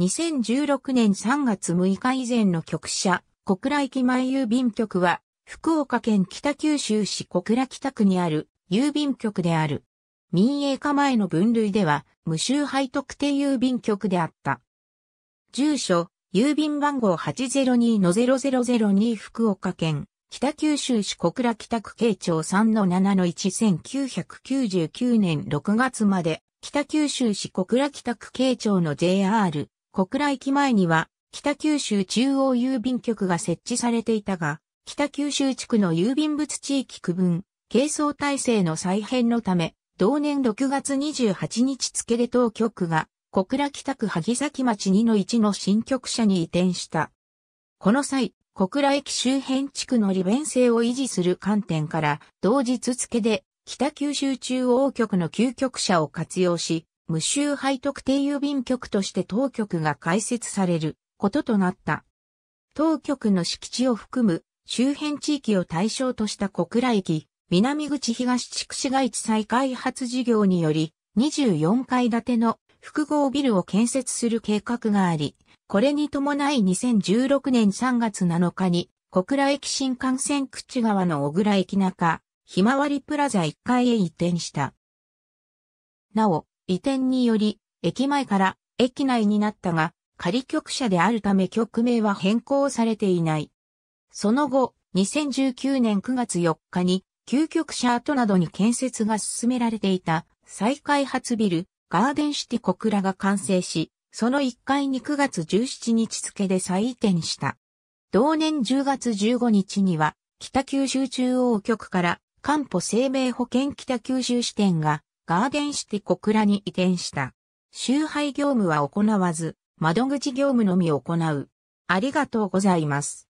2016年3月6日以前の局舎、小倉駅前郵便局は、福岡県北九州市小倉北区にある郵便局である。民営化前の分類では、無臭配特定郵便局であった。住所、郵便番号802-0002福岡県、北九州市小倉北区慶長3-7-1999年6月まで、北九州市小倉北区慶長の JR、小倉駅前には、北九州中央郵便局が設置されていたが、北九州地区の郵便物地域区分、軽装体制の再編のため、同年6月28日付で当局が、小倉北区萩崎町2の1の新局舎に移転した。この際、小倉駅周辺地区の利便性を維持する観点から、同日付で北九州中央局の旧局舎を活用し、無臭配特定郵便局として当局が開設されることとなった。当局の敷地を含む周辺地域を対象とした小倉駅、南口東地区市街地再開発事業により、24階建ての複合ビルを建設する計画があり、これに伴い2016年3月7日に、小倉駅新幹線口側の小倉駅中、ひまわりプラザ1階へ移転した。なお、移転により、駅前から駅内になったが、仮局舎であるため局名は変更されていない。その後、2019年9月4日に、旧局舎跡などに建設が進められていた再開発ビル、ガーデンシティ小倉が完成し、その1階に9月17日付で再移転した。同年10月15日には、北九州中央局から、官保生命保険北九州支店がガーデンシティ小倉に移転した。集配業務は行わず、窓口業務のみ行う。ありがとうございます。